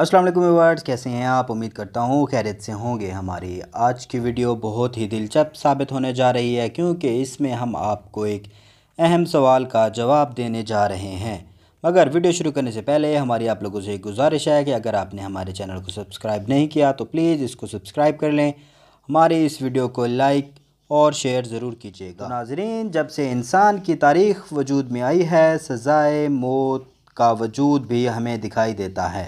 अस्सलाम वालेकुम व्यूअर्स कैसे हैं आप उम्मीद करता हूँ खैरियत से होंगे हमारी आज की वीडियो बहुत ही दिलचस्प साबित होने जा रही है क्योंकि इसमें हम आपको एक अहम सवाल का जवाब देने जा रहे हैं मगर वीडियो शुरू करने से पहले हमारी आप लोगों से एक गुजारिश है कि अगर आपने हमारे चैनल को सब्सक्राइब नहीं किया तो प्लीज़ इसको सब्सक्राइब कर लें हमारी इस वीडियो को लाइक और शेयर ज़रूर कीजिएगा तो नाजरीन जब से इंसान की तारीख वजूद में आई है सज़ाए मौत का वजूद भी हमें दिखाई देता है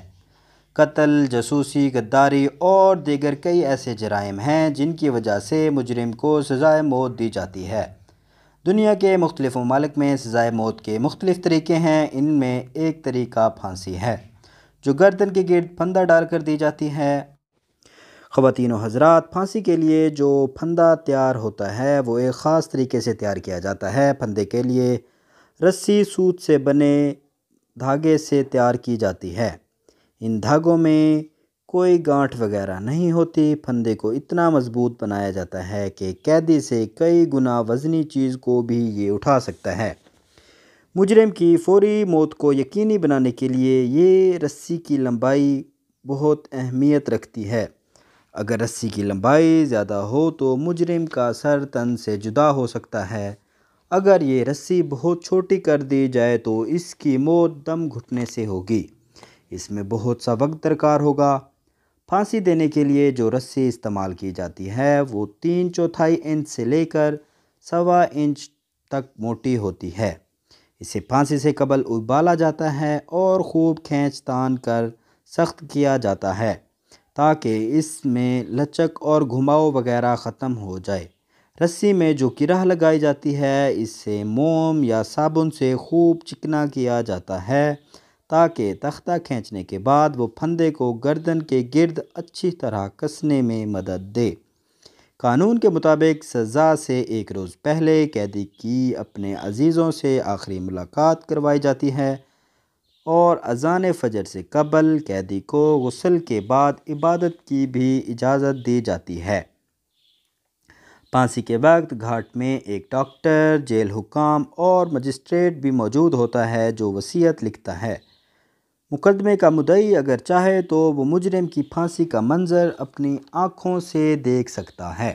कत्ल जसूसी गद्दारी और दीगर कई ऐसे जराइम हैं जिनकी वजह से मुजरम को सज़ाए मौत दी जाती है दुनिया के मुख्तलिफ ममालिक में सज़ाए मौत के मुख्तलिफ तरीके हैं इनमें एक तरीका फांसी है जो गर्दन के गिर्द फंदा डाल कर दी जाती है ख़वान हजरात फांसी के लिए जो फंदा तैयार होता है वो एक ख़ास तरीके से तैयार किया जाता है फंदे के लिए रस्सी सूत से बने धागे से तैयार की जाती है इन धागों में कोई गाँठ वगैरह नहीं होती फंदे को इतना मज़बूत बनाया जाता है कि कैदी से कई गुना वज़नी चीज़ को भी ये उठा सकता है मुजरम की फौरी मौत को यकीनी बनाने के लिए ये रस्सी की लंबाई बहुत अहमियत रखती है अगर रस्सी की लंबाई ज़्यादा हो तो मुजरम का सर तन से जुदा हो सकता है अगर ये रस्सी बहुत छोटी कर दी जाए तो इसकी मौत दम घुटने से होगी इसमें बहुत सा वक्त दरकार होगा फांसी देने के लिए जो रस्सी इस्तेमाल की जाती है वो तीन चौथाई इंच से लेकर सवा इंच तक मोटी होती है इसे फांसी से कबल उबाला जाता है और खूब खींच तान कर सख्त किया जाता है ताकि इसमें लचक और घुमाव वगैरह ख़त्म हो जाए रस्सी में जो किराह लगाई जाती है इससे मोम या साबुन से खूब चिकना किया जाता है ताकि तख्ता खींचने के बाद वो फंदे को गर्दन के गर्द अच्छी तरह कसने में मदद दे कानून के मुताबिक सज़ा से एक रोज़ पहले कैदी की अपने अजीज़ों से आखिरी मुलाकात करवाई जाती है और अजान फजर से कबल कैदी को गसल के बाद इबादत की भी इजाज़त दी जाती है फांसी के वक्त घाट में एक डॉक्टर जेल हुकाम और मजिस्ट्रेट भी मौजूद होता है जो वसीयत लिखता है मुकदमे का मुदई अगर चाहे तो वो मुजरम की फांसी का मंज़र अपनी आँखों से देख सकता है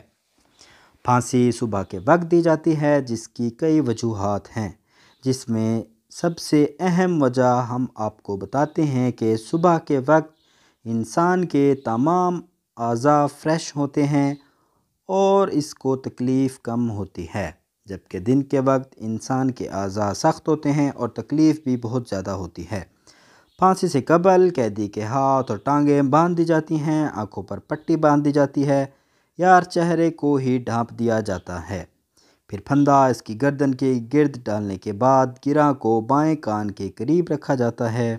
फांसी सुबह के वक्त दी जाती है जिसकी कई वजूहत हैं जिसमें सबसे अहम वजह हम आपको बताते हैं कि सुबह के वक्त इंसान के तमाम अज़ा फ्रेश होते हैं और इसको तकलीफ़ कम होती है जबकि दिन के वक्त इंसान के अज़ा सख्त होते हैं और तकलीफ़ भी बहुत ज़्यादा होती है फांसी से कबल कैदी के हाथ और टांगें बांध दी जाती हैं आंखों पर पट्टी बांध दी जाती है यार चेहरे को ही ढांप दिया जाता है फिर फंदा इसकी गर्दन के गिर्द डालने के बाद गिरा को बाएं कान के करीब रखा जाता है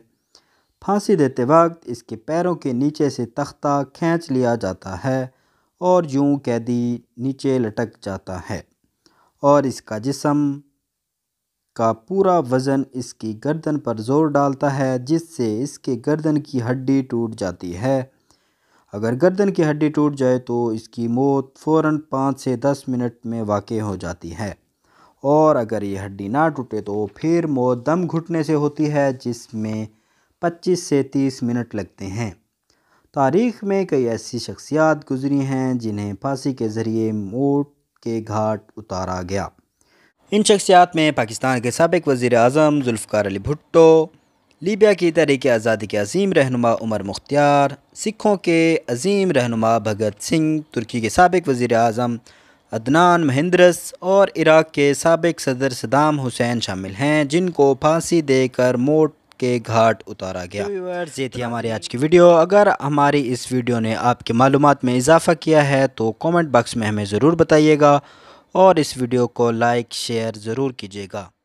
फांसी देते वक्त इसके पैरों के नीचे से तख्ता खींच लिया जाता है और यूं कैदी नीचे लटक जाता है और इसका जिसम का पूरा वज़न इसकी गर्दन पर जोर डालता है जिससे इसके गर्दन की हड्डी टूट जाती है अगर गर्दन की हड्डी टूट जाए तो इसकी मौत फ़ौर पाँच से दस मिनट में वाक़ हो जाती है और अगर ये हड्डी ना टूटे तो फिर मौत दम घुटने से होती है जिसमें पच्चीस से तीस मिनट लगते हैं तारीख़ में कई ऐसी शख्सियात गुजरी हैं जिन्हें फांसी के ज़रिए मौत के घाट उतारा गया इन शख्सियात में पाकिस्तान के सबक वज़ी अजम जुल्फ़ार अली भुट्टो लीबिया की तहरीक आज़ादी के अजीम रहनुमा उमर मुख्तियार सिखों के अजीम रहनुमा भगत सिंह तुर्की के सबक वज़ी अजम अदनान महिंद्रस और इराक़ के सबक सदर सदाम हुसैन शामिल हैं जिनको फांसी देकर मोट के घाट उतारा गया व्यूअर्स ये थी हमारी आज की वीडियो अगर हमारी इस वीडियो ने आपके मालूम में इजाफ़ा किया है तो कॉमेंट बॉक्स में हमें ज़रूर बताइएगा और इस वीडियो को लाइक शेयर ज़रूर कीजिएगा